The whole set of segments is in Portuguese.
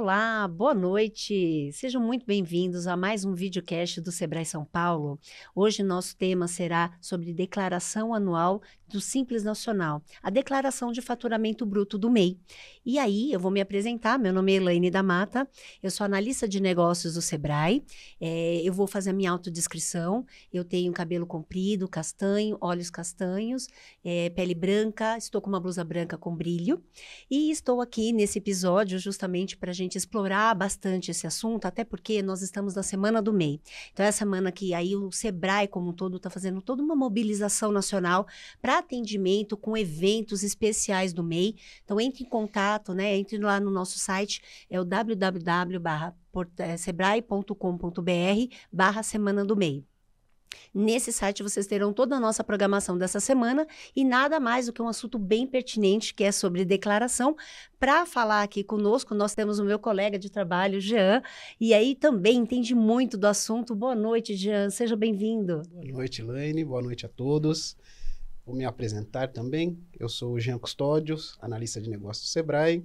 Olá, boa noite. Sejam muito bem-vindos a mais um videocast do Sebrae São Paulo. Hoje nosso tema será sobre declaração anual do Simples Nacional, a declaração de faturamento bruto do MEI. E aí eu vou me apresentar, meu nome é Elaine da Mata, eu sou analista de negócios do Sebrae, é, eu vou fazer a minha autodescrição, eu tenho cabelo comprido, castanho, olhos castanhos, é, pele branca, estou com uma blusa branca com brilho e estou aqui nesse episódio justamente para a gente explorar bastante esse assunto, até porque nós estamos na semana do MEI. Então é a semana que aí o Sebrae como um todo está fazendo toda uma mobilização nacional para atendimento com eventos especiais do MEI. Então, entre em contato, né? Entre lá no nosso site, é o www.sebrae.com.br barra Semana do MEI. Nesse site vocês terão toda a nossa programação dessa semana e nada mais do que um assunto bem pertinente que é sobre declaração. Para falar aqui conosco, nós temos o meu colega de trabalho, Jean, e aí também entende muito do assunto. Boa noite, Jean, seja bem-vindo. Boa noite, Laine, boa noite a todos. Vou me apresentar também. Eu sou Jean Custódios, analista de negócios do Sebrae.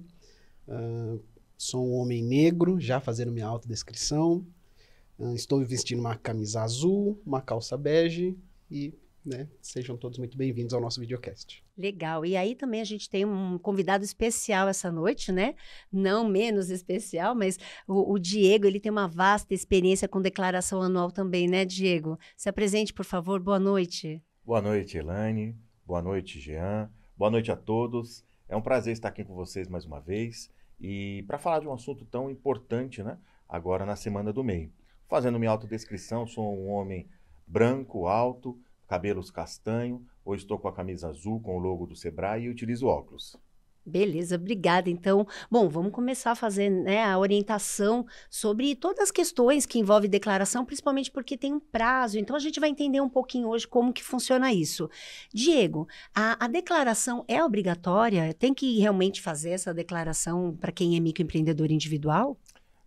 Uh, sou um homem negro, já fazendo minha autodescrição. Uh, estou vestindo uma camisa azul, uma calça bege e né? Sejam todos muito bem-vindos ao nosso videocast. Legal. E aí também a gente tem um convidado especial essa noite, né? Não menos especial, mas o, o Diego, ele tem uma vasta experiência com declaração anual também, né, Diego? Se apresente, por favor. Boa noite. Boa noite, Elaine. Boa noite, Jean. Boa noite a todos. É um prazer estar aqui com vocês mais uma vez e para falar de um assunto tão importante, né? Agora na semana do meio. Fazendo minha autodescrição, sou um homem branco, alto, cabelos castanho, hoje estou com a camisa azul com o logo do Sebrae e utilizo óculos. Beleza, obrigada. Então, bom, vamos começar a fazer né, a orientação sobre todas as questões que envolvem declaração, principalmente porque tem um prazo. Então, a gente vai entender um pouquinho hoje como que funciona isso. Diego, a, a declaração é obrigatória? Tem que realmente fazer essa declaração para quem é microempreendedor individual?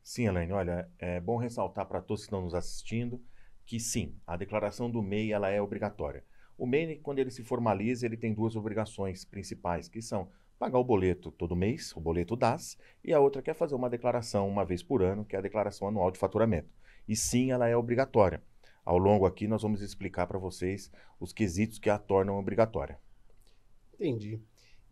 Sim, Elaine. Olha, é bom ressaltar para todos que estão nos assistindo que sim, a declaração do MEI ela é obrigatória. O MEI, quando ele se formaliza, ele tem duas obrigações principais, que são pagar o boleto todo mês, o boleto DAS, e a outra quer fazer uma declaração uma vez por ano, que é a declaração anual de faturamento. E sim, ela é obrigatória. Ao longo aqui, nós vamos explicar para vocês os quesitos que a tornam obrigatória. Entendi.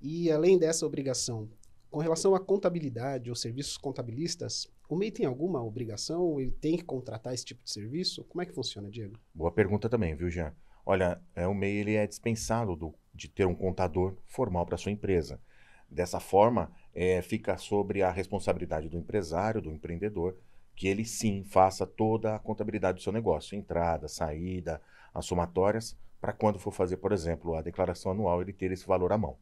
E além dessa obrigação, com relação à contabilidade ou serviços contabilistas, o MEI tem alguma obrigação? Ele tem que contratar esse tipo de serviço? Como é que funciona, Diego? Boa pergunta também, viu, Jean? Olha, é, o MEI ele é dispensado do, de ter um contador formal para sua empresa. Dessa forma, é, fica sobre a responsabilidade do empresário, do empreendedor, que ele sim faça toda a contabilidade do seu negócio, entrada, saída, as somatórias, para quando for fazer, por exemplo, a declaração anual, ele ter esse valor à mão.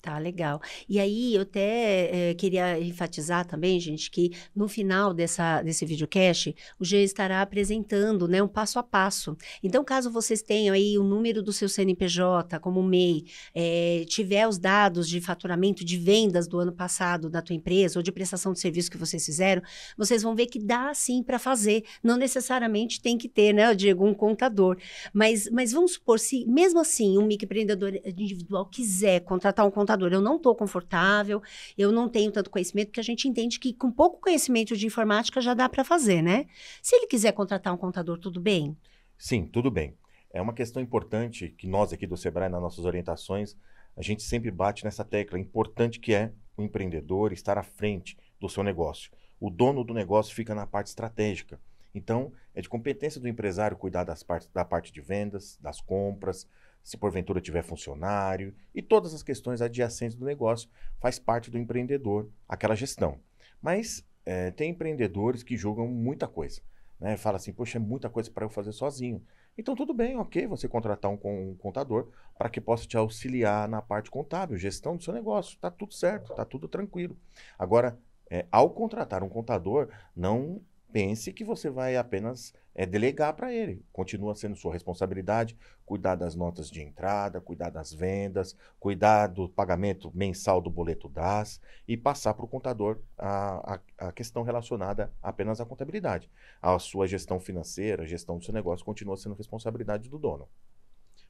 Tá, legal. E aí, eu até é, queria enfatizar também, gente, que no final dessa, desse videocast, o G estará apresentando né, um passo a passo. Então, caso vocês tenham aí o número do seu CNPJ como MEI, é, tiver os dados de faturamento de vendas do ano passado da tua empresa ou de prestação de serviço que vocês fizeram, vocês vão ver que dá sim para fazer. Não necessariamente tem que ter, né, Diego, um contador. Mas, mas vamos supor, se mesmo assim um microempreendedor individual quiser contratar um contador, contador, eu não estou confortável, eu não tenho tanto conhecimento, que a gente entende que com pouco conhecimento de informática já dá para fazer, né? Se ele quiser contratar um contador, tudo bem? Sim, tudo bem. É uma questão importante que nós aqui do Sebrae, nas nossas orientações, a gente sempre bate nessa tecla é importante que é o empreendedor estar à frente do seu negócio. O dono do negócio fica na parte estratégica. Então, é de competência do empresário cuidar das partes, da parte de vendas, das compras, se porventura tiver funcionário e todas as questões adjacentes do negócio, faz parte do empreendedor aquela gestão. Mas é, tem empreendedores que julgam muita coisa. Né? Fala assim, poxa, é muita coisa para eu fazer sozinho. Então, tudo bem, ok, você contratar um, um contador para que possa te auxiliar na parte contábil, gestão do seu negócio. Está tudo certo, está tudo tranquilo. Agora, é, ao contratar um contador, não pense que você vai apenas é, delegar para ele. Continua sendo sua responsabilidade cuidar das notas de entrada, cuidar das vendas, cuidar do pagamento mensal do boleto DAS e passar para o contador a, a, a, questão relacionada apenas à contabilidade. A sua gestão financeira, a gestão do seu negócio continua sendo responsabilidade do dono.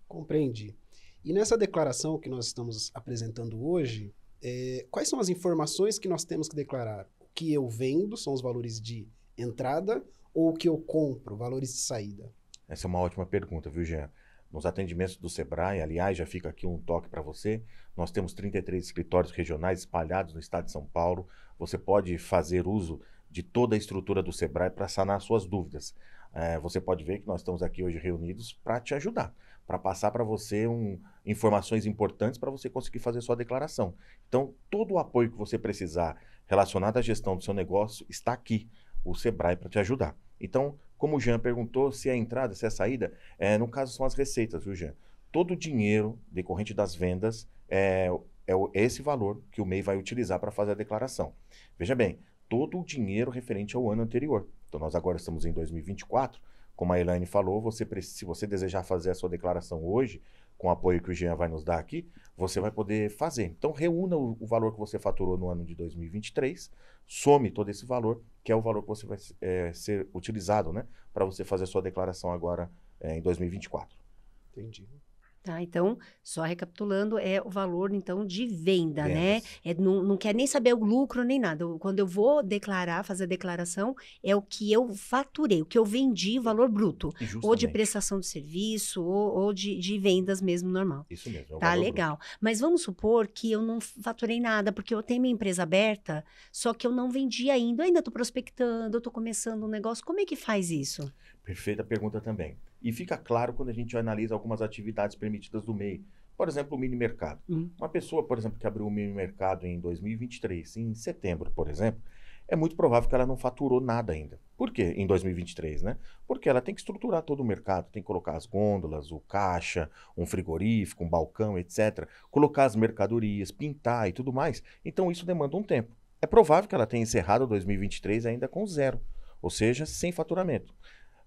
Compreendi. E nessa declaração que nós estamos apresentando hoje, é, quais são as informações que nós temos que declarar? O que eu vendo são os valores de entrada ou o que eu compro, valores de saída? Essa é uma ótima pergunta, viu, Jean? Nos atendimentos do Sebrae, aliás, já fica aqui um toque para você. Nós temos 33 escritórios regionais espalhados no estado de São Paulo. Você pode fazer uso de toda a estrutura do Sebrae para sanar suas dúvidas. É, você pode ver que nós estamos aqui hoje reunidos para te ajudar, para passar para você um, informações importantes para você conseguir fazer sua declaração. Então, todo o apoio que você precisar relacionado à gestão do seu negócio está aqui o Sebrae para te ajudar. Então, como o Jean perguntou, se é a entrada, se é a saída, é, no caso são as receitas, viu, Jean? Todo o dinheiro decorrente das vendas é, é, é esse valor que o MEI vai utilizar para fazer a declaração. Veja bem, todo o dinheiro referente ao ano anterior. Então, nós agora estamos em 2024, como a Elaine falou, você, se você desejar fazer a sua declaração hoje, com o apoio que o Jean vai nos dar aqui, você vai poder fazer. Então, reúna o, o valor que você faturou no ano de 2023, some todo esse valor, que é o valor que você vai é, ser utilizado né, para você fazer a sua declaração agora é, em 2024. Entendi. Tá, então, só recapitulando, é o valor, então, de venda, né? É, não, não quer nem saber o lucro, nem nada. Quando eu vou declarar, fazer a declaração, é o que eu faturei, o que eu vendi, valor bruto. Justamente. Ou de prestação de serviço, ou, ou de, de, vendas mesmo, normal. Isso mesmo. É tá, legal. Bruto. Mas vamos supor que eu não faturei nada, porque eu tenho minha empresa aberta, só que eu não vendi ainda. Eu ainda estou prospectando, estou começando um negócio. Como é que faz isso? Perfeita pergunta também. E fica claro quando a gente analisa algumas atividades permitidas do MEI. Por exemplo, o mini mercado. Uhum. Uma pessoa, por exemplo, que abriu um mini mercado em 2023, em setembro, por exemplo, é muito provável que ela não faturou nada ainda. Por quê? Em 2023, né? Porque ela tem que estruturar todo o mercado, tem que colocar as gôndolas, o caixa, um frigorífico, um balcão, etc. Colocar as mercadorias, pintar e tudo mais. Então isso demanda um tempo. É provável que ela tenha encerrado 2023 ainda com zero, ou seja, sem faturamento.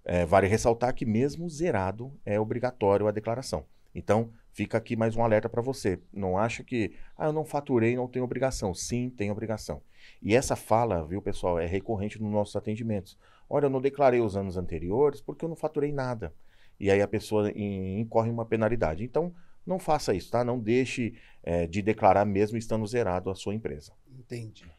É, vale ressaltar que mesmo zerado é obrigatório a declaração. Então, fica aqui mais um alerta para você. Não acha que, ah, eu não faturei, não tenho obrigação. Sim, tem obrigação. E essa fala, viu, pessoal, é recorrente nos nossos atendimentos. Olha, eu não declarei os anos anteriores porque eu não faturei nada. E aí a pessoa incorre uma penalidade. Então, não faça isso, tá? Não deixe é, de declarar mesmo estando zerado a sua empresa. Entendi.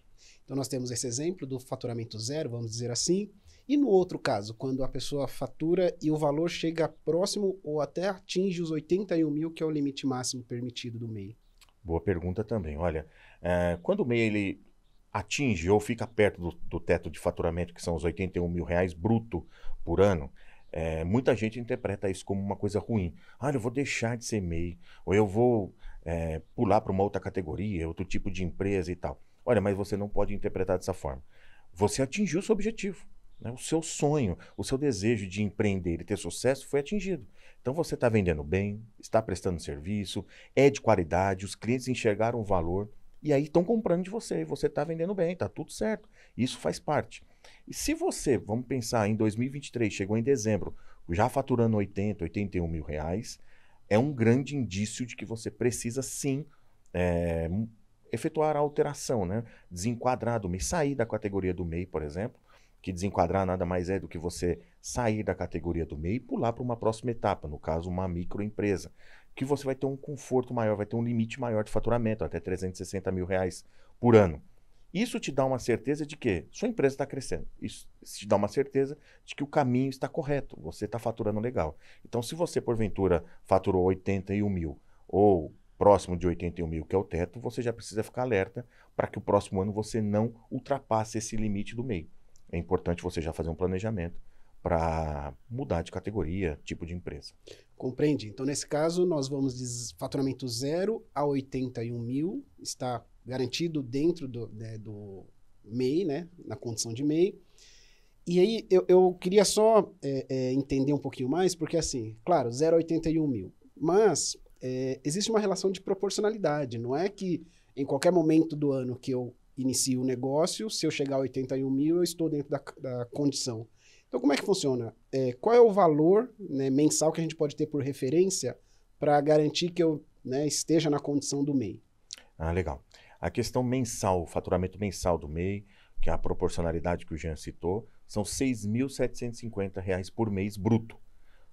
Então, nós temos esse exemplo do faturamento zero, vamos dizer assim. E no outro caso, quando a pessoa fatura e o valor chega próximo ou até atinge os 81 mil, que é o limite máximo permitido do MEI? Boa pergunta também. Olha, é, quando o MEI ele atinge ou fica perto do, do, teto de faturamento, que são os 81 mil reais bruto por ano, é, muita gente interpreta isso como uma coisa ruim. Ah, eu vou deixar de ser MEI, ou eu vou é, pular para uma outra categoria, outro tipo de empresa e tal. Olha, mas você não pode interpretar dessa forma. Você atingiu o seu objetivo. Né? O seu sonho, o seu desejo de empreender e ter sucesso foi atingido. Então você está vendendo bem, está prestando serviço, é de qualidade, os clientes enxergaram o valor e aí estão comprando de você. E você está vendendo bem, está tudo certo. Isso faz parte. E se você, vamos pensar, em 2023, chegou em dezembro, já faturando 80, 81 mil reais, é um grande indício de que você precisa sim é, efetuar a alteração, né? desenquadrar do MEI, sair da categoria do MEI, por exemplo, que desenquadrar nada mais é do que você sair da categoria do meio e pular para uma próxima etapa, no caso, uma microempresa, que você vai ter um conforto maior, vai ter um limite maior de faturamento, até 360 mil reais por ano. Isso te dá uma certeza de que sua empresa está crescendo. Isso te dá uma certeza de que o caminho está correto, você está faturando legal. Então, se você, porventura, faturou 81 mil ou próximo de 81 mil, que é o teto, você já precisa ficar alerta para que o próximo ano você não ultrapasse esse limite do meio é importante você já fazer um planejamento para mudar de categoria, tipo de empresa. Compreende. Então, nesse caso, nós vamos de faturamento zero a 81 mil, está garantido dentro do, né, do MEI, né, na condição de MEI. E aí, eu, eu queria só é, é, entender um pouquinho mais, porque assim, claro, 0 a 81 mil, mas é, existe uma relação de proporcionalidade, não é que em qualquer momento do ano que eu inicio o negócio, se eu chegar a 81 mil, eu estou dentro da, da condição. Então, como é que funciona? É, qual é o valor né, mensal que a gente pode ter por referência para garantir que eu né, esteja na condição do MEI? Ah, legal. A questão mensal, o faturamento mensal do MEI, que é a proporcionalidade que o Jean citou, são R$ 6.750 por mês bruto.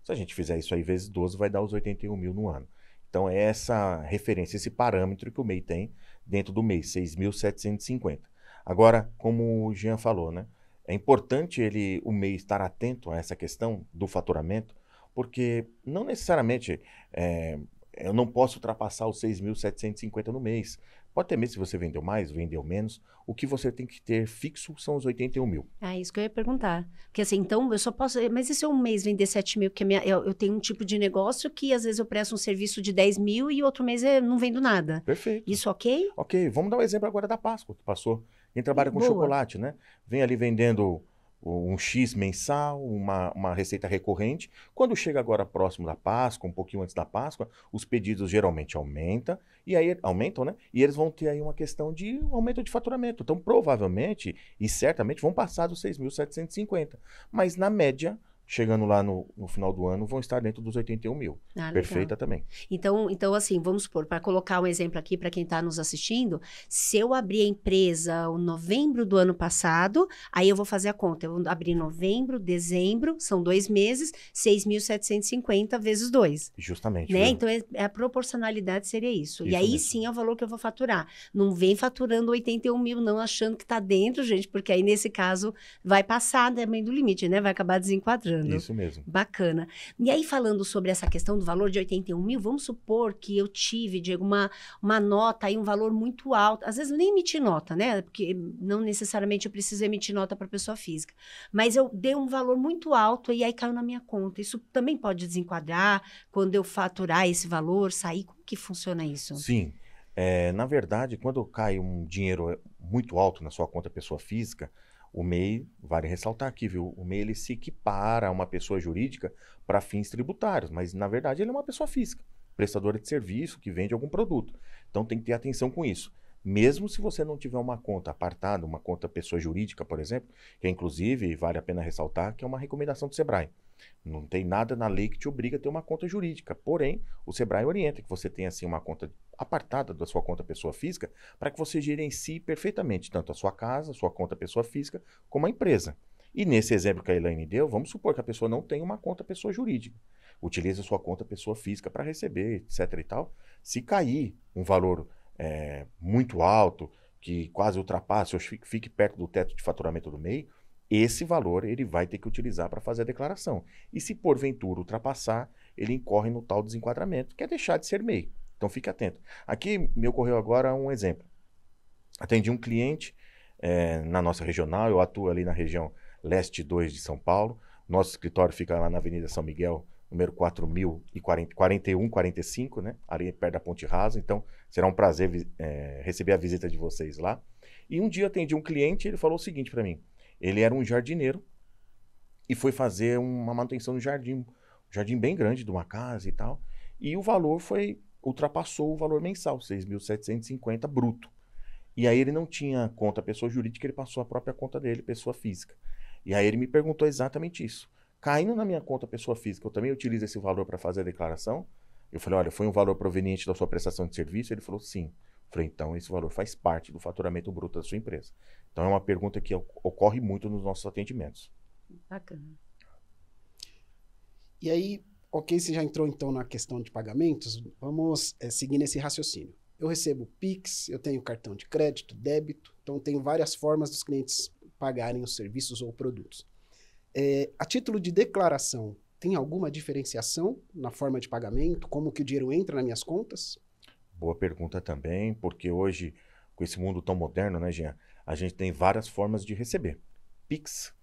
Se a gente fizer isso aí vezes 12, vai dar os 81 mil no ano. Então é essa referência, esse parâmetro que o MEI tem dentro do MEI, 6.750. Agora, como o Jean falou, né? É importante ele, o MEI estar atento a essa questão do faturamento, porque não necessariamente é, eu não posso ultrapassar os 6.750 no mês. Pode ter mesmo se você vendeu mais, vendeu menos. O que você tem que ter fixo são os 81 mil. Ah, isso que eu ia perguntar. Porque assim, então eu só posso. Mas e se um mês vender 7 mil? Porque minha, eu, eu, tenho um tipo de negócio que às vezes eu presto um serviço de 10 mil e outro mês eu não vendo nada. Perfeito. Isso ok? Ok. Vamos dar um exemplo agora da Páscoa que passou. Quem trabalha é, com Boa. chocolate, né? Vem ali vendendo um X mensal, uma, uma receita recorrente. Quando chega agora próximo da Páscoa, um pouquinho antes da Páscoa, os pedidos geralmente aumentam, e aí aumentam, né? E eles vão ter aí uma questão de aumento de faturamento. Então, provavelmente e certamente vão passar dos 6.750. Mas na média, chegando lá no, no, final do ano, vão estar dentro dos 81 mil. Ah, Perfeita legal. também. Então, então, assim, vamos supor, para colocar um exemplo aqui para quem está nos assistindo, se eu abrir a empresa o novembro do ano passado, aí eu vou fazer a conta. Eu abri novembro, dezembro, são dois meses, 6.750 vezes dois. Justamente. Né? Então, é, é, a proporcionalidade seria isso. isso e aí mesmo. sim é o valor que eu vou faturar. Não vem faturando 81 mil, não, achando que está dentro, gente, porque aí nesse caso vai passar também né, do limite, né? Vai acabar desenquadrando. Isso mesmo. Bacana. E aí, falando sobre essa questão do valor de 81 mil, vamos supor que eu tive, Diego, uma, uma nota aí, um valor muito alto. Às vezes nem emitir nota, né? Porque não necessariamente eu preciso emitir nota para pessoa física. Mas eu dei um valor muito alto e aí caiu na minha conta. Isso também pode desenquadrar quando eu faturar esse valor, sair. Como que funciona isso? Sim. É, na verdade, quando cai um dinheiro muito alto na sua conta pessoa física, o MEI, vale ressaltar aqui, viu? O MEI ele se equipara a uma pessoa jurídica para fins tributários, mas na verdade ele é uma pessoa física, prestadora de serviço que vende algum produto. Então tem que ter atenção com isso mesmo se você não tiver uma conta apartada, uma conta pessoa jurídica, por exemplo, que inclusive vale a pena ressaltar que é uma recomendação do Sebrae. Não tem nada na lei que te obriga a ter uma conta jurídica. Porém, o Sebrae orienta que você tenha assim uma conta apartada da sua conta pessoa física para que você gerencie perfeitamente tanto a sua casa, a sua conta pessoa física, como a empresa. E nesse exemplo que a Elaine deu, vamos supor que a pessoa não tem uma conta pessoa jurídica. Utiliza a sua conta pessoa física para receber, etc e tal. Se cair um valor é, muito alto, que quase ultrapasse, ou fique perto do teto de faturamento do MEI, esse valor ele vai ter que utilizar para fazer a declaração. E se porventura ultrapassar, ele incorre no tal desenquadramento, que é deixar de ser MEI. Então fique atento. Aqui me ocorreu agora um exemplo. Atendi um cliente é, na nossa regional, eu atuo ali na região leste 2 de São Paulo. Nosso escritório fica lá na Avenida São Miguel, número 4041, 45, né? Ali perto da Ponte Rasa. Então, será um prazer é, receber a visita de vocês lá. E um dia atendi um cliente, ele falou o seguinte para mim. Ele era um jardineiro e foi fazer uma manutenção no jardim, um jardim bem grande de uma casa e tal. E o valor foi ultrapassou o valor mensal, 6.750 bruto. E aí ele não tinha conta pessoa jurídica, ele passou a própria conta dele, pessoa física. E aí ele me perguntou exatamente isso. Caindo na minha conta pessoa física, eu também utilizo esse valor para fazer a declaração? Eu falei, olha, foi um valor proveniente da sua prestação de serviço? Ele falou, sim. Eu falei, então esse valor faz parte do faturamento bruto da sua empresa. Então é uma pergunta que ocorre muito nos nossos atendimentos. Bacana. E aí, ok, você já entrou então na questão de pagamentos, vamos é, seguir nesse raciocínio. Eu recebo Pix, eu tenho cartão de crédito, débito, então tenho várias formas dos clientes pagarem os serviços ou produtos. É, a título de declaração, tem alguma diferenciação na forma de pagamento? Como que o dinheiro entra nas minhas contas? Boa pergunta também, porque hoje, com esse mundo tão moderno, né, Jean, a gente tem várias formas de receber. Pix,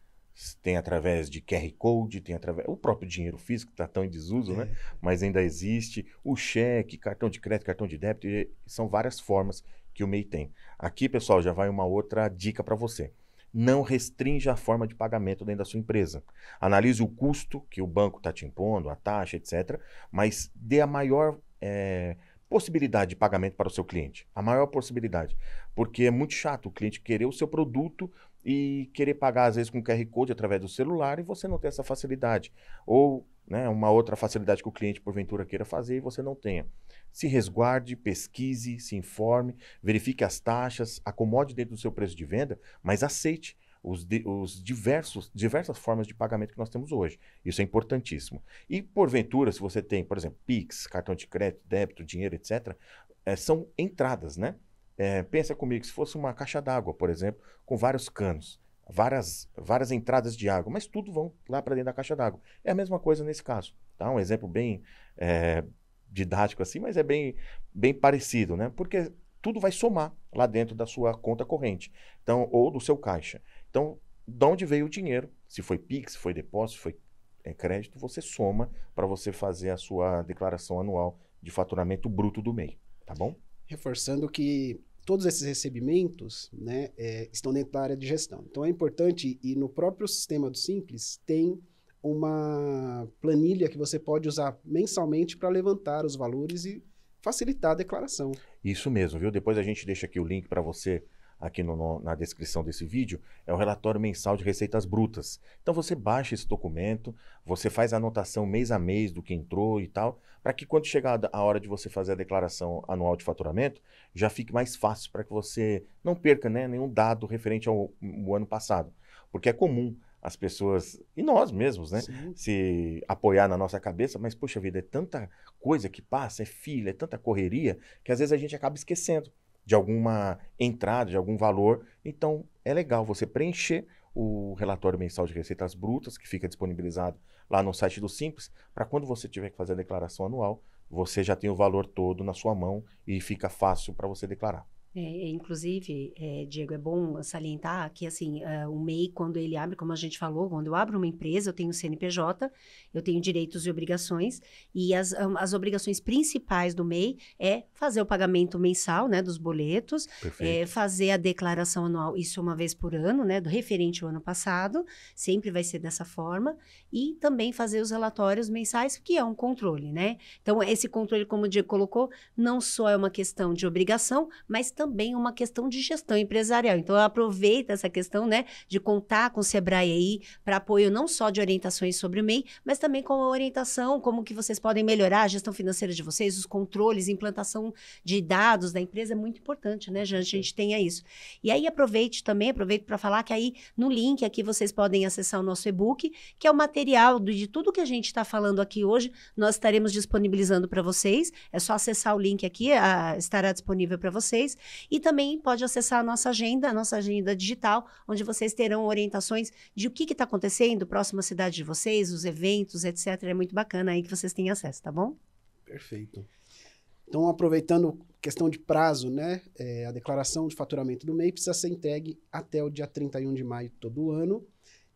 tem através de QR Code, tem através. O próprio dinheiro físico está tão em desuso, né? é. né? Mas ainda existe. O cheque, cartão de crédito, cartão de débito, são várias formas que o MEI tem. Aqui, pessoal, já vai uma outra dica para você não restringe a forma de pagamento dentro da sua empresa. Analise o custo que o banco está te impondo, a taxa, etc., mas dê a maior é, possibilidade de pagamento para o seu cliente. A maior possibilidade. Porque é muito chato o cliente querer o seu produto e querer pagar, às vezes, com QR Code através do celular e você não ter essa facilidade. Ou né, uma outra facilidade que o cliente, porventura, queira fazer e você não tenha. Se resguarde, pesquise, se informe, verifique as taxas, acomode dentro do seu preço de venda, mas aceite os, os, diversos, diversas formas de pagamento que nós temos hoje. Isso é importantíssimo. E, porventura, se você tem, por exemplo, PIX, cartão de crédito, débito, dinheiro, etc., é, eh, são entradas, né? É, pensa comigo, se fosse uma caixa d'água, por exemplo, com vários canos, várias, várias entradas de água, mas tudo vão lá para dentro da caixa d'água. É a mesma coisa nesse caso. Tá? Um exemplo bem é, didático assim, mas é bem, bem parecido, né? Porque tudo vai somar lá dentro da sua conta corrente, então ou do seu caixa. Então, de onde veio o dinheiro? Se foi PIX, se foi depósito, se foi é, crédito, você soma para você fazer a sua declaração anual de faturamento bruto do MEI, tá bom? Reforçando que todos esses recebimentos né, é, estão dentro da área de gestão. Então é importante, e no próprio sistema do Simples tem uma planilha que você pode usar mensalmente para levantar os valores e facilitar a declaração. Isso mesmo, viu? Depois a gente deixa aqui o link para você aqui no, na descrição desse vídeo, é o relatório mensal de receitas brutas. Então você baixa esse documento, você faz a anotação mês a mês do que entrou e tal, para que quando chegar a hora de você fazer a declaração anual de faturamento, já fique mais fácil para que você não perca né, nenhum dado referente ao, ao ano passado. Porque é comum as pessoas, e nós mesmos, né? Sim. Se apoiar na nossa cabeça, mas, poxa vida, é tanta coisa que passa, é filha, é tanta correria, que às vezes a gente acaba esquecendo de alguma entrada, de algum valor. Então, é legal você preencher o relatório mensal de receitas brutas, que fica disponibilizado lá no site do Simples, para quando você tiver que fazer a declaração anual, você já tem o valor todo na sua mão e fica fácil para você declarar. É, é, inclusive, é, Diego, é bom salientar que assim, uh, o MEI, quando ele abre, como a gente falou, quando eu abro uma empresa, eu tenho CNPJ, eu tenho direitos e obrigações, e as, um, ah, as obrigações principais do MEI é fazer o pagamento mensal né, dos boletos, é, fazer a declaração anual, isso uma vez por ano, né, do referente ao ano passado, sempre vai ser dessa forma, e também fazer os relatórios mensais, que é um controle, né? Então, esse controle, como o Diego colocou, não só é uma questão de obrigação, mas também também uma questão de gestão empresarial. Então, aproveita essa questão, né, de contar com o Sebrae aí para apoio não só de orientações sobre o MEI, mas também com a orientação como que vocês podem melhorar a gestão financeira de vocês, os controles, implantação de dados da empresa é muito importante, né, Jean? A gente tenha isso. E aí aproveite também, aproveito para falar que aí no link aqui vocês podem acessar o nosso e-book, que é o material de tudo que a gente está falando aqui hoje, nós estaremos disponibilizando para vocês. É só acessar o link aqui, a, estará disponível para vocês. E também pode acessar a nossa agenda, a nossa agenda digital, onde vocês terão orientações de o que está acontecendo, próxima cidade de vocês, os eventos, etc. É muito bacana aí que vocês têm acesso, tá bom? Perfeito. Então, aproveitando questão de prazo, né? É, a declaração de faturamento do MEI precisa ser entregue até o dia 31 de maio todo ano.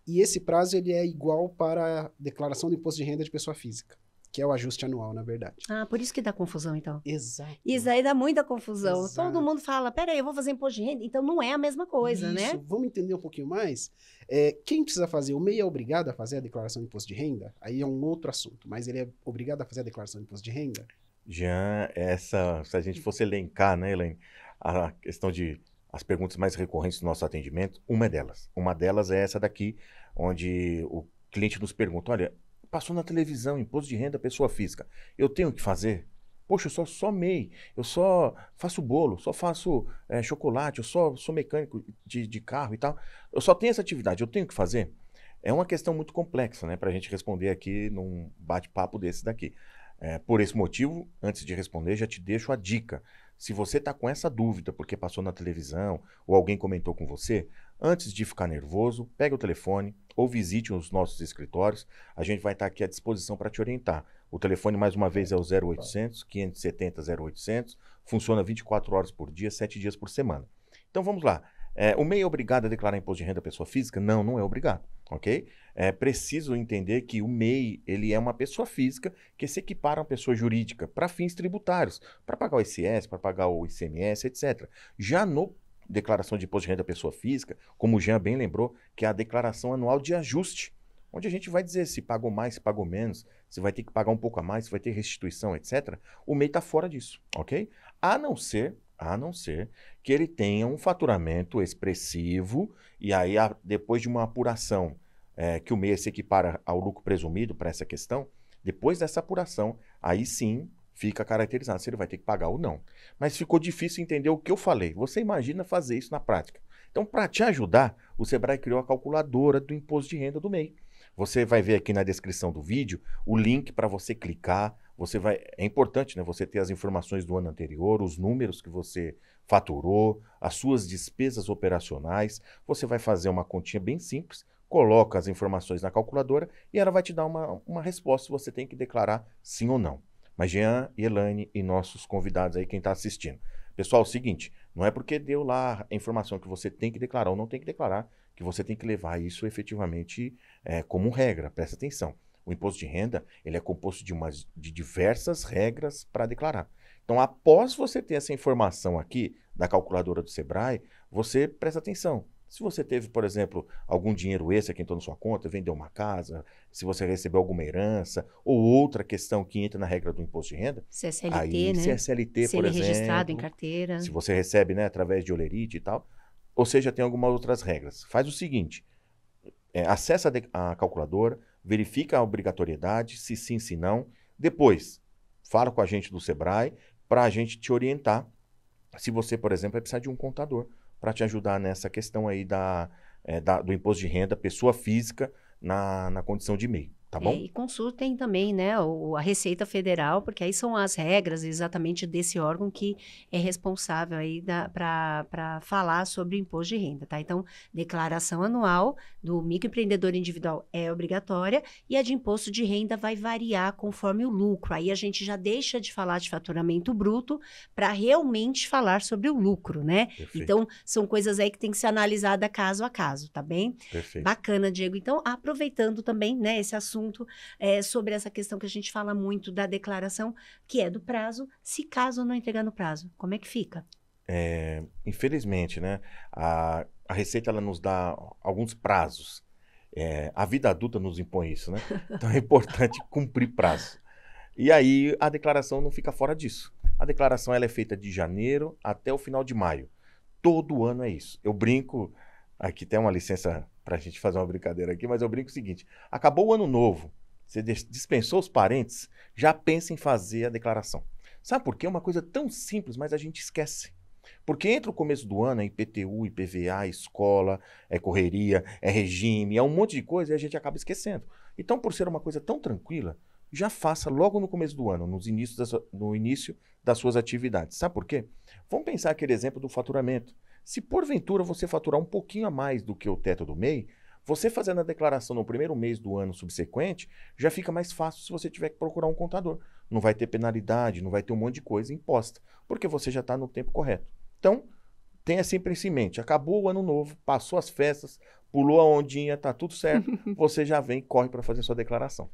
E esse prazo ele é igual para a declaração do imposto de renda de pessoa física que é o ajuste anual, na verdade. Ah, por isso que dá confusão, então. Exato. Isso aí dá muita confusão. Exato. Todo mundo fala, peraí, eu vou fazer imposto de renda. Então não é a mesma coisa, né? isso. né? Vamos entender um pouquinho mais. É, quem precisa fazer, o MEI é obrigado a fazer a declaração de imposto de renda? Aí é um outro assunto, mas ele é obrigado a fazer a declaração de imposto de renda? Jean, essa, se a gente fosse elencar, né, Elaine, a questão de as perguntas mais recorrentes do nosso atendimento, uma é delas. Uma delas é essa daqui, onde o cliente nos pergunta, olha, Passou na televisão, imposto de renda, pessoa física. Eu tenho que fazer? Poxa, eu só somei, eu só faço bolo, só faço é, chocolate, eu só sou mecânico de, de carro e tal. Eu só tenho essa atividade, eu tenho que fazer? É uma questão muito complexa, né, para a gente responder aqui num bate-papo desse daqui. É, por esse motivo, antes de responder, já te deixo a dica. Se você está com essa dúvida porque passou na televisão ou alguém comentou com você, Antes de ficar nervoso, pegue o telefone ou visite os nossos escritórios. A gente vai estar aqui à disposição para te orientar. O telefone, mais uma vez, é o 0800 570 0800. Funciona 24 horas por dia, 7 dias por semana. Então vamos lá. É, o MEI é obrigado a declarar imposto de renda à pessoa física? Não, não é obrigado, ok? É preciso entender que o MEI ele é uma pessoa física que se equipara a uma pessoa jurídica para fins tributários, para pagar o ICS, para pagar o ICMS, etc. Já no declaração de imposto de renda da pessoa física, como o Jean bem lembrou, que é a declaração anual de ajuste, onde a gente vai dizer se pagou mais, se pagou menos, se vai ter que pagar um pouco a mais, se vai ter restituição, etc. O MEI está fora disso, ok? A não ser, a não ser que ele tenha um faturamento expressivo e aí a, depois de uma apuração é, que o MEI se equipara ao lucro presumido para essa questão, depois dessa apuração, aí sim Fica caracterizado se ele vai ter que pagar ou não. Mas ficou difícil entender o que eu falei. Você imagina fazer isso na prática. Então, para te ajudar, o Sebrae criou a calculadora do imposto de renda do MEI. Você vai ver aqui na descrição do vídeo o link para você clicar. Você vai, é importante, né? Você ter as informações do ano anterior, os números que você faturou, as suas despesas operacionais. Você vai fazer uma continha bem simples, coloca as informações na calculadora e ela vai te dar uma, uma resposta se você tem que declarar sim ou não. Mas Jean, Elane e nossos convidados aí, quem está assistindo. Pessoal, é o seguinte, não é porque deu lá a informação que você tem que declarar ou não tem que declarar, que você tem que levar isso efetivamente é, como regra. Presta atenção. O imposto de renda ele é composto de, umas, de diversas regras para declarar. Então, após você ter essa informação aqui da calculadora do Sebrae, você presta atenção. Se você teve, por exemplo, algum dinheiro extra que entrou na sua conta, vendeu uma casa, se você recebeu alguma herança, ou outra questão que entra na regra do imposto de renda. CSLT, aí, né? CSLT, Se por exemplo. registrado em carteira. Se você recebe né, através de olerite e tal. Ou seja, tem algumas outras regras. Faz o seguinte, é, acessa a, a calculadora, verifica a obrigatoriedade, se sim, se não. Depois, fala com a gente do SEBRAE para a gente te orientar se você, por exemplo, vai precisar de um contador para te ajudar nessa questão aí da, é, da, do imposto de renda, pessoa física, na, na condição de MEI. Tá é, bom? É, e consultem também né, o, a Receita Federal, porque aí são as regras exatamente desse órgão que é responsável aí para falar sobre o imposto de renda. Tá? Então, declaração anual do microempreendedor individual é obrigatória e a de imposto de renda vai variar conforme o lucro. Aí a gente já deixa de falar de faturamento bruto para realmente falar sobre o lucro, né? Perfeito. Então, são coisas aí que tem que ser analisada caso a caso, tá bem? Perfeito. Bacana, Diego. Então, aproveitando também né, esse assunto assunto é, sobre essa questão que a gente fala muito da declaração, que é do prazo, se caso não entregar no prazo. Como é que fica? É, infelizmente, né? A, a Receita ela nos dá alguns prazos. É, a vida adulta nos impõe isso, né? Então é importante cumprir prazo. E aí a declaração não fica fora disso. A declaração ela é feita de janeiro até o final de maio. Todo ano é isso. Eu brinco, Aqui tem uma licença para a gente fazer uma brincadeira aqui, mas eu brinco o seguinte: acabou o ano novo, você dispensou os parentes, já pensa em fazer a declaração. Sabe por quê? É uma coisa tão simples, mas a gente esquece. Porque entra o começo do ano, é IPTU, IPVA, escola, é correria, é regime, é um monte de coisa e a gente acaba esquecendo. Então, por ser uma coisa tão tranquila, já faça logo no começo do ano, nos inícios das, no início das suas atividades. Sabe por quê? Vamos pensar aquele exemplo do faturamento. Se porventura você faturar um pouquinho a mais do que o teto do MEI, você fazendo a declaração no primeiro mês do ano subsequente, já fica mais fácil se você tiver que procurar um contador. Não vai ter penalidade, não vai ter um monte de coisa imposta, porque você já está no tempo correto. Então, tenha sempre isso em mente. Acabou o ano novo, passou as festas, pulou a ondinha, está tudo certo. você já vem e corre para fazer sua declaração.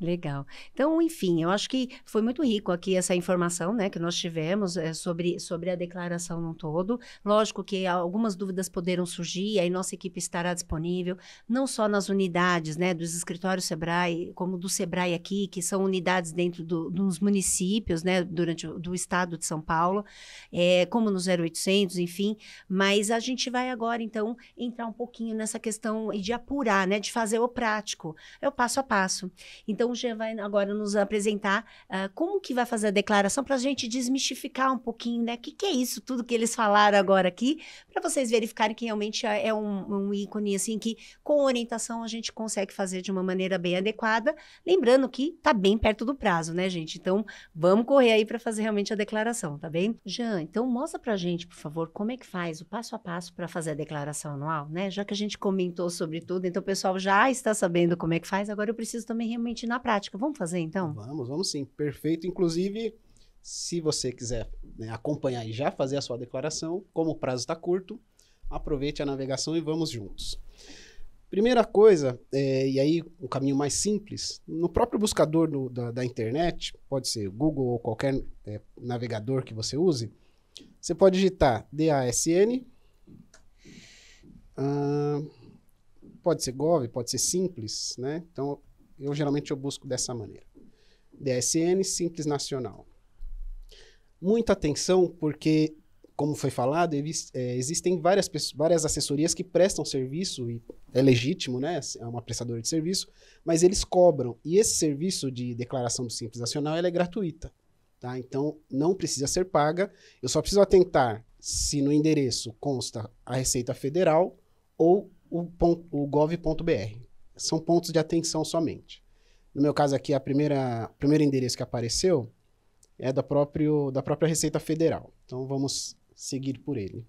Legal. Então, enfim, eu acho que foi muito rico aqui essa informação, né, que nós tivemos é, sobre, sobre a declaração no todo. Lógico que algumas dúvidas poderão surgir, aí nossa equipe estará disponível, não só nas unidades, né, dos escritórios Sebrae, como do Sebrae aqui, que são unidades dentro do, dos municípios, né, durante do estado de São Paulo, é, como no 0800, enfim. Mas a gente vai agora, então, entrar um pouquinho nessa questão de apurar, né, de fazer o prático, é o passo a passo. Então, então, o Jean vai agora nos apresentar uh, como que vai fazer a declaração para a gente desmistificar um pouquinho, né? O que, que, é isso, tudo que eles falaram agora aqui, para vocês verificarem que realmente é, é um, um, ícone, assim, que com orientação a gente consegue fazer de uma maneira bem adequada. Lembrando que está bem perto do prazo, né, gente? Então, vamos correr aí para fazer realmente a declaração, tá bem? Jean, então mostra para a gente, por favor, como é que faz o passo a passo para fazer a declaração anual, né? Já que a gente comentou sobre tudo, então o pessoal já está sabendo como é que faz, agora eu preciso também realmente na na prática. Vamos fazer então? Vamos, vamos sim. Perfeito. Inclusive, se você quiser né, acompanhar e já fazer a sua declaração, como o prazo está curto, aproveite a navegação e vamos juntos. Primeira coisa, é, e aí um caminho mais simples, no próprio buscador do, da, da, internet, pode ser Google ou qualquer é, navegador que você use, você pode digitar DASN, uh, pode ser Gov, pode ser Simples, né? Então, eu geralmente eu busco dessa maneira. DSN Simples Nacional. Muita atenção porque, como foi falado, é, existem várias, várias assessorias que prestam serviço, e é legítimo, né? É uma prestadora de serviço, mas eles cobram. E esse serviço de declaração do Simples Nacional é gratuita. Tá? Então, não precisa ser paga. Eu só preciso atentar se no endereço consta a Receita Federal ou o, o gov.br são pontos de atenção somente. No meu caso aqui, a primeira, o primeiro endereço que apareceu é da, próprio, da própria Receita Federal. Então vamos seguir por ele.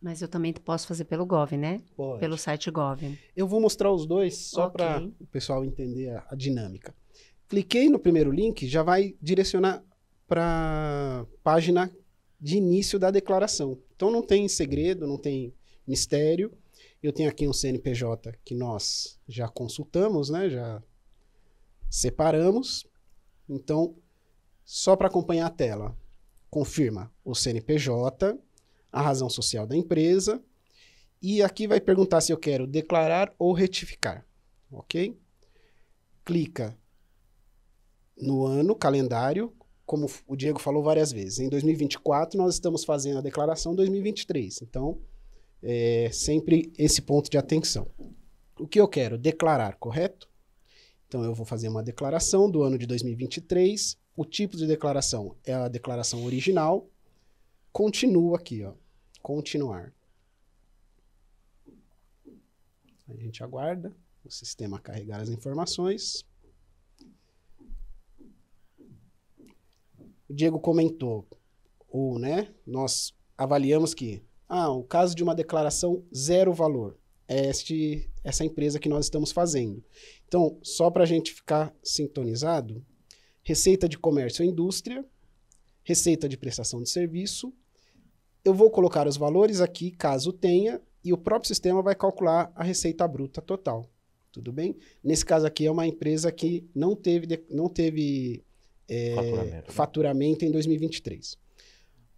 Mas eu também posso fazer pelo Gov, né? Pode. Pelo site Gov. Eu vou mostrar os dois só okay. para o pessoal entender a, a, dinâmica. Cliquei no primeiro link, já vai direcionar para página de início da declaração. Então não tem segredo, não tem mistério. Eu tenho aqui um CNPJ que nós já consultamos, né? Já separamos. Então, só para acompanhar a tela, confirma o CNPJ, a razão social da empresa e aqui vai perguntar se eu quero declarar ou retificar, ok? Clica no ano, calendário, como o Diego falou várias vezes. Em 2024 nós estamos fazendo a declaração 2023, então é, sempre esse ponto de atenção. O que eu quero? Declarar, correto? Então eu vou fazer uma declaração do ano de 2023. O tipo de declaração é a declaração original. Continua aqui, ó. Continuar. A gente aguarda o sistema carregar as informações. O Diego comentou, ou né, nós avaliamos que ah, o caso de uma declaração zero valor. É este, essa empresa que nós estamos fazendo. Então, só para a gente ficar sintonizado, receita de comércio e indústria, receita de prestação de serviço. Eu vou colocar os valores aqui, caso tenha, e o próprio sistema vai calcular a receita bruta total. Tudo bem? Nesse caso aqui é uma empresa que não teve, não teve é, faturamento. Né? faturamento em 2023.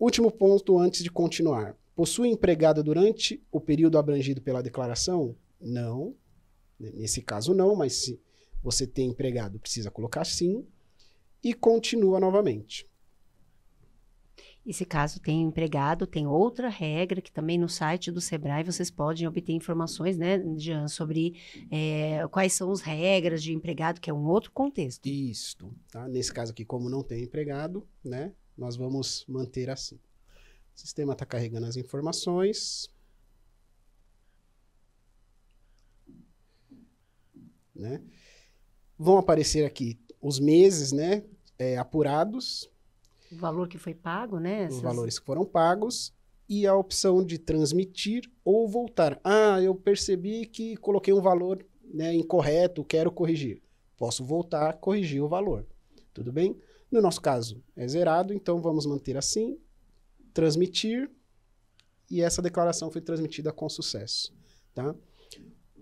Último ponto antes de continuar possui empregada durante o período abrangido pela declaração? Não. Nesse caso, não, mas se você tem empregado, precisa colocar sim. E continua novamente. E se caso tem empregado, tem outra regra que também no site do Sebrae vocês podem obter informações, né, Jean, sobre é, quais são as regras de empregado, que é um outro contexto. Isso, tá? Nesse caso aqui, como não tem empregado, né, nós vamos manter assim. O sistema está carregando as informações. Né? Vão aparecer aqui os meses né, é, apurados. O valor que foi pago, né? Os valores que foram pagos e a opção de transmitir ou voltar. Ah, eu percebi que coloquei um valor né, incorreto, quero corrigir. Posso voltar, corrigir o valor. Tudo bem? No nosso caso, é zerado, então vamos manter assim transmitir, e essa declaração foi transmitida com sucesso. Tá?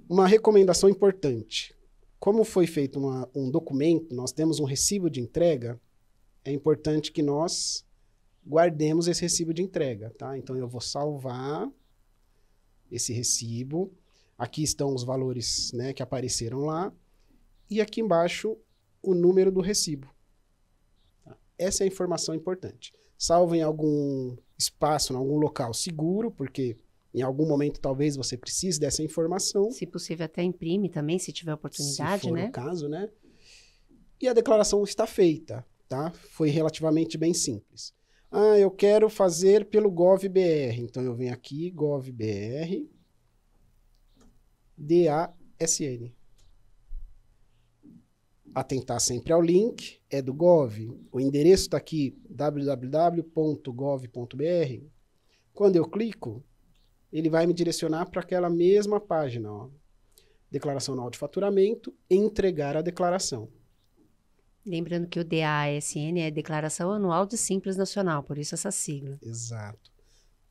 Uma recomendação importante: como foi feito uma, um documento, nós temos um recibo de entrega, é importante que nós guardemos esse recibo de entrega. Tá? Então, eu vou salvar esse recibo. Aqui estão os valores né, que apareceram lá. E aqui embaixo, o número do recibo. Tá? Essa é a informação importante salvo em algum espaço, em algum local seguro, porque em algum momento talvez você precise dessa informação. Se possível, até imprime também, se tiver oportunidade, se for né? o caso, né? E a declaração está feita, tá? Foi relativamente bem simples. Ah, eu quero fazer pelo GovBR. Então eu venho aqui, GovBR, DASN atentar sempre ao link, é do Gov. O endereço está aqui, www.gov.br. Quando eu clico, ele vai me direcionar para aquela mesma página, ó. Declaração anual de faturamento, entregar a declaração. Lembrando que o DASN é Declaração Anual de Simples Nacional, por isso essa sigla. Exato.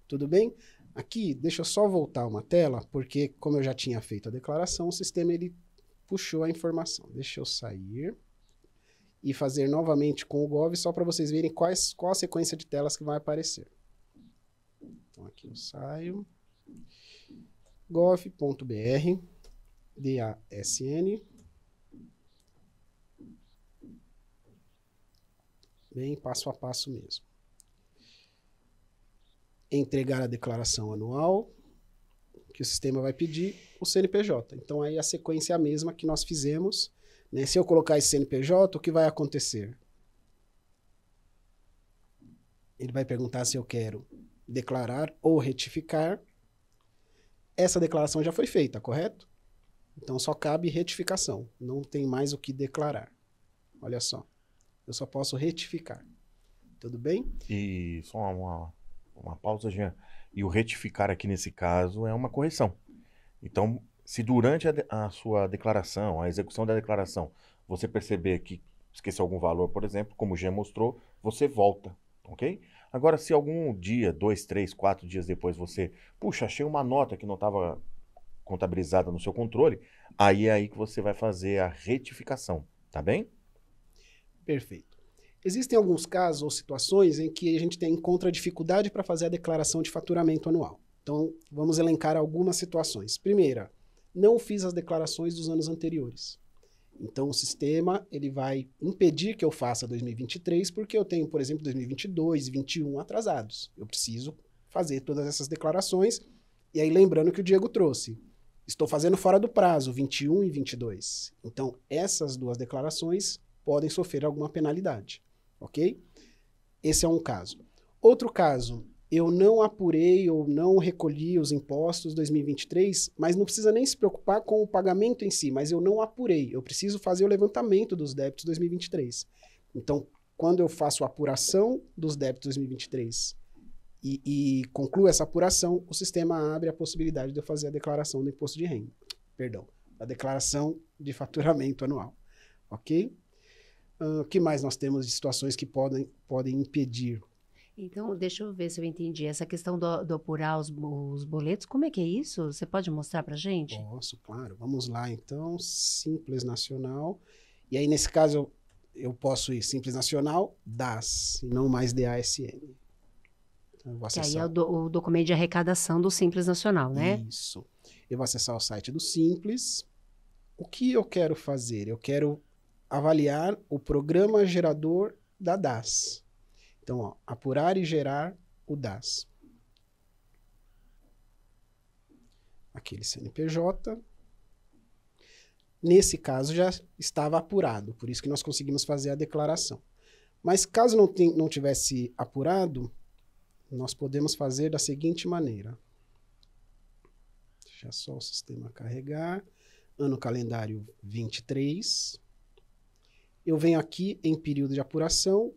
Tudo bem? Aqui, deixa eu só voltar uma tela, porque como eu já tinha feito a declaração, o sistema ele puxou a informação. Deixa eu sair e fazer novamente com o Gov só para vocês verem quais, qual a sequência de telas que vai aparecer. Então aqui eu saio. gov.br DASN bem passo a passo mesmo. Entregar a declaração anual, que o sistema vai pedir, o CNPJ. Então aí a sequência é a mesma que nós fizemos. Né? Se eu colocar esse CNPJ, o que vai acontecer? Ele vai perguntar se eu quero declarar ou retificar. Essa declaração já foi feita, correto? Então só cabe retificação, não tem mais o que declarar. Olha só, eu só posso retificar. Tudo bem? E só uma, uma pausa, Jean. E o retificar aqui nesse caso é uma correção. Então, se durante a, de, a, sua declaração, a execução da declaração, você perceber que esqueceu algum valor, por exemplo, como o Jean mostrou, você volta, ok? Agora, se algum dia, dois, três, quatro dias depois, você, puxa, achei uma nota que não estava contabilizada no seu controle, aí é aí que você vai fazer a retificação, tá bem? Perfeito. Existem alguns casos ou situações em que a gente tem, encontra dificuldade para fazer a declaração de faturamento anual. Então, vamos elencar algumas situações. Primeira, não fiz as declarações dos anos anteriores. Então, o sistema ele vai impedir que eu faça 2023, porque eu tenho, por exemplo, 2022 e 2021 atrasados. Eu preciso fazer todas essas declarações. E aí, lembrando que o Diego trouxe, estou fazendo fora do prazo, 21 e 22. Então, essas duas declarações podem sofrer alguma penalidade ok? Esse é um caso. Outro caso, eu não apurei ou não recolhi os impostos 2023, mas não precisa nem se preocupar com o pagamento em si, mas eu não apurei, eu preciso fazer o levantamento dos débitos 2023. Então, quando eu faço a apuração dos débitos 2023 e, e concluo essa apuração, o sistema abre a possibilidade de eu fazer a declaração do imposto de renda, perdão, a declaração de faturamento anual, ok? O uh, que mais nós temos de situações que podem, podem impedir? Então, deixa eu ver se eu entendi. Essa questão do, do apurar os, os, boletos, como é que é isso? Você pode mostrar para gente? Posso, claro. Vamos lá, então. Simples Nacional. E aí, nesse caso, eu, eu posso ir Simples Nacional das, e não mais DASN. Então, aí é o, do, o, documento de arrecadação do Simples Nacional, né? Isso. Eu vou acessar o site do Simples. O que eu quero fazer? Eu quero avaliar o programa gerador da DAS. Então, ó, apurar e gerar o DAS. Aquele CNPJ. Nesse caso já estava apurado, por isso que nós conseguimos fazer a declaração. Mas caso não, tem, não tivesse apurado, nós podemos fazer da seguinte maneira. Deixa só o sistema carregar. Ano calendário 23 eu venho aqui em período de apuração,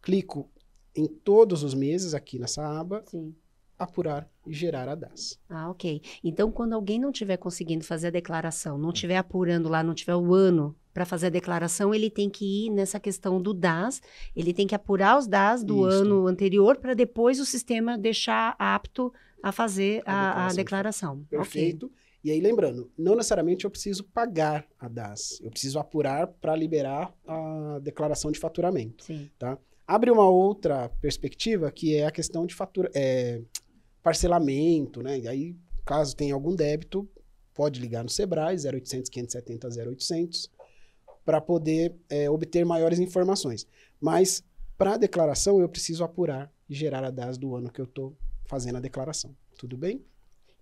clico em todos os meses aqui nessa aba. Sim apurar e gerar a DAS. Ah, ok. Então, quando alguém não estiver conseguindo fazer a declaração, não estiver hum. apurando lá, não tiver o ano para fazer a declaração, ele tem que ir nessa questão do DAS, ele tem que apurar os DAS do Isso. ano anterior para depois o sistema deixar apto a fazer a, a declaração. A declaração. Perfeito. Okay. E aí, lembrando, não necessariamente eu preciso pagar a DAS, eu preciso apurar para liberar a declaração de faturamento. Tá? Abre uma outra perspectiva que é a questão de fatura, é, parcelamento, né? E aí, caso tenha algum débito, pode ligar no Sebrae 0800 570 0800 para poder é, obter maiores informações. Mas para a declaração eu preciso apurar e gerar a DAS do ano que eu estou fazendo a declaração. Tudo bem?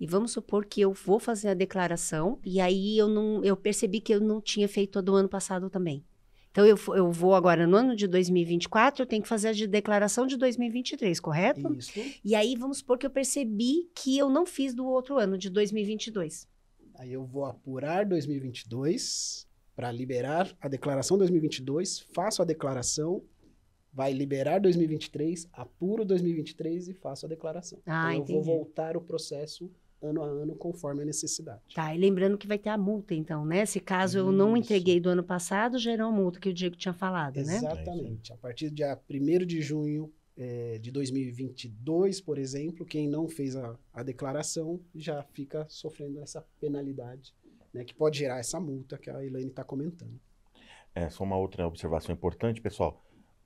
E vamos supor que eu vou fazer a declaração e aí eu não eu percebi que eu não tinha feito a do ano passado também. Então eu, eu vou agora no ano de 2024, eu tenho que fazer a de declaração de 2023, correto? Isso. E aí vamos supor que eu percebi que eu não fiz do outro ano de 2022. Aí eu vou apurar 2022 para liberar a declaração 2022, faço a declaração vai liberar 2023, apuro 2023 e faço a declaração. Ah, então, eu entendi. vou voltar o processo ano a ano, conforme a necessidade. Tá, e lembrando que vai ter a multa, então, né? Se caso Isso. eu não entreguei do ano passado, gerou a multa que o Diego tinha falado, Exatamente. né? Exatamente. A partir do dia 1 de junho é, de 2022, por exemplo, quem não fez a, a declaração já fica sofrendo essa penalidade, né? Que pode gerar essa multa que a Elaine está comentando. É, só uma outra observação importante, pessoal.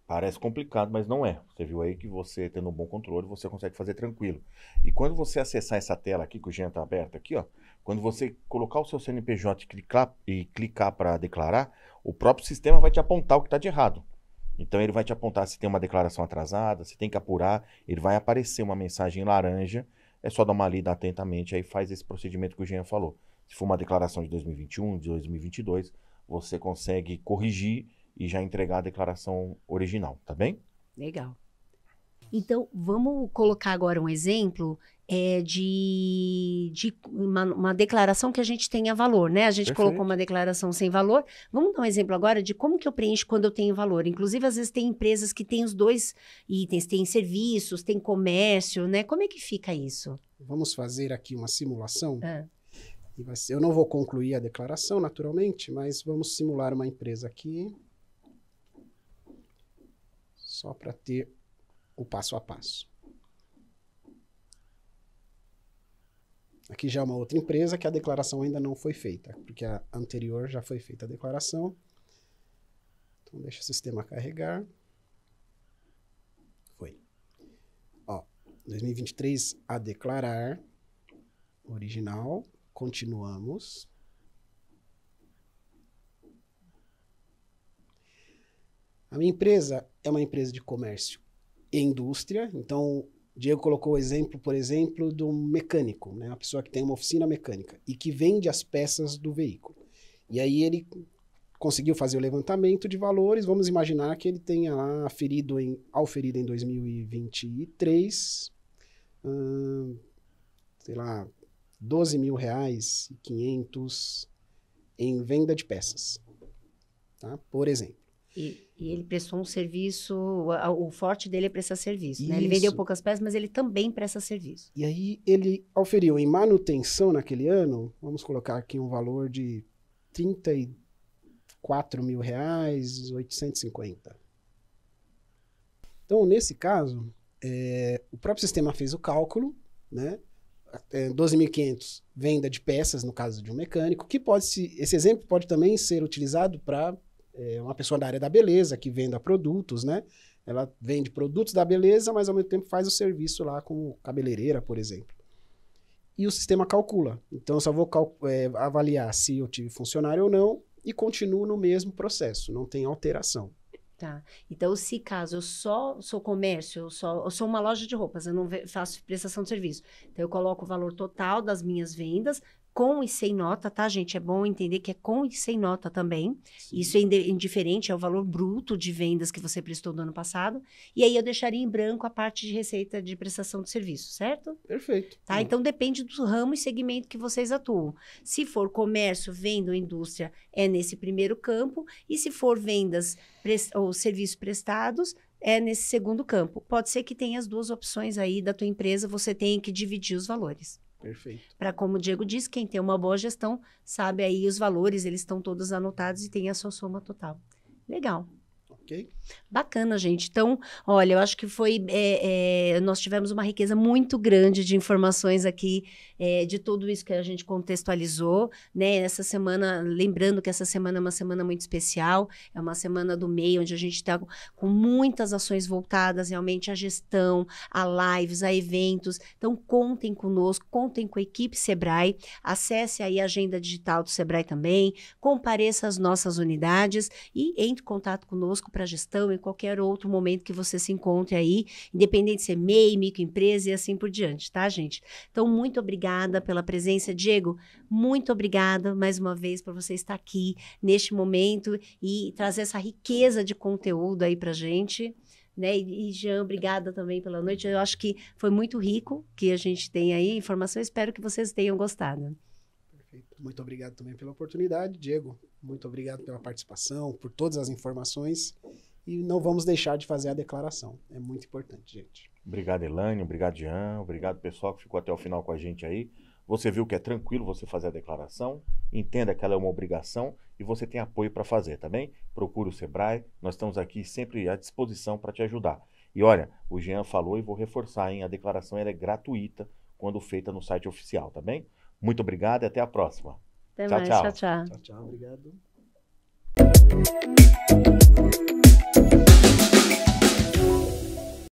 Parece complicado, mas não é. Você viu aí que você, tendo um bom controle, você consegue fazer tranquilo. E quando você acessar essa tela aqui, que o Jean está aberto aqui, ó, quando você colocar o seu CNPJ e clicar, e clicar para declarar, o próprio sistema vai te apontar o que está de errado. Então ele vai te apontar se tem uma declaração atrasada, se tem que apurar, ele vai aparecer uma mensagem laranja. É só dar uma lida atentamente, aí faz esse procedimento que o Jean falou. Se for uma declaração de 2021, de 2022, você consegue corrigir e já entregar a declaração original, tá bem? Legal. Então, vamos colocar agora um exemplo é, de, de uma, uma, declaração que a gente tenha valor, né? A gente Perfeito. colocou uma declaração sem valor. Vamos dar um exemplo agora de como que eu preencho quando eu tenho valor. Inclusive, às vezes tem empresas que têm os dois itens, tem serviços, tem comércio, né? Como é que fica isso? Vamos fazer aqui uma simulação. Ah. Eu não vou concluir a declaração, naturalmente, mas vamos simular uma empresa aqui só para ter o passo a passo. Aqui já é uma outra empresa que a declaração ainda não foi feita, porque a anterior já foi feita a declaração. Então deixa o sistema carregar. Foi. Ó, 2023 a declarar original, continuamos. A minha empresa é uma empresa de comércio e indústria. Então, Diego colocou o exemplo, por exemplo, do mecânico, né? A pessoa que tem uma oficina mecânica e que vende as peças do veículo. E aí ele conseguiu fazer o levantamento de valores. Vamos imaginar que ele tenha lá ferido em, auferido em 2023, hum, sei lá, 12 mil reais e 500 em venda de peças, tá? por exemplo. E, e, ele prestou um serviço, o, forte dele é prestar serviço, Isso. né? Ele vendeu poucas peças, mas ele também presta serviço. E aí ele oferiu em manutenção naquele ano, vamos colocar aqui um valor de 34 mil reais, 850. Então, nesse caso, é, o próprio sistema fez o cálculo, né? 12.500 é, venda de peças, no caso de um mecânico, que pode se, esse exemplo pode também ser utilizado para é uma pessoa da área da beleza que venda produtos, né? Ela vende produtos da beleza, mas ao mesmo tempo faz o serviço lá como cabeleireira, por exemplo. E o sistema calcula. Então, eu só vou é, avaliar se eu tive funcionário ou não e continuo no mesmo processo, não tem alteração. Tá. Então, se caso eu só sou comércio, eu, só, eu sou uma loja de roupas, eu não faço prestação de serviço. Então, eu coloco o valor total das minhas vendas, com e sem nota, tá, gente? É bom entender que é com e sem nota também. Sim. Isso é indiferente, é o valor bruto de vendas que você prestou no ano passado. E aí eu deixaria em branco a parte de receita de prestação de serviço, certo? Perfeito. Tá? Sim. Então depende do ramo e segmento que vocês atuam. Se for comércio, venda ou indústria, é nesse primeiro campo. E se for vendas ou serviços prestados, é nesse segundo campo. Pode ser que tenha as duas opções aí da tua empresa, você tem que dividir os valores. Perfeito. Para, como o Diego disse, quem tem uma boa gestão sabe aí os valores, eles estão todos anotados e tem a sua soma total. Legal. ok Bacana, gente. Então, olha, eu acho que foi. É, é, nós tivemos uma riqueza muito grande de informações aqui é, de tudo isso que a gente contextualizou, né? Essa semana, lembrando que essa semana é uma semana muito especial, é uma semana do meio, onde a gente está com muitas ações voltadas realmente à gestão, a lives, a eventos. Então, contem conosco, contem com a equipe Sebrae, acesse aí a agenda digital do Sebrae também, compareça às nossas unidades e entre em contato conosco para gestão em qualquer outro momento que você se encontre aí, independente se é MEI, microempresa e assim por diante, tá, gente? Então, muito obrigada obrigada pela presença. Diego, muito obrigada mais uma vez por você estar aqui neste momento e trazer essa riqueza de conteúdo aí para gente. Né? E, e Jean, obrigada também pela noite. Eu acho que foi muito rico que a gente tem aí informação. Espero que vocês tenham gostado. Perfeito. Muito obrigado também pela oportunidade, Diego. Muito obrigado pela participação, por todas as informações. E não vamos deixar de fazer a declaração. É muito importante, gente. Obrigado, Elane. Obrigado, Jean. Obrigado, pessoal, que ficou até o final com a gente aí. Você viu que é tranquilo você fazer a declaração, entenda que ela é uma obrigação e você tem apoio para fazer, tá bem? Procure o Sebrae, nós estamos aqui sempre à disposição para te ajudar. E olha, o Jean falou e vou reforçar, hein? A declaração é gratuita quando feita no site oficial, tá bem? Muito obrigado e até a próxima. Até tchau, mais, tchau, tchau. Tchau, tchau, obrigado.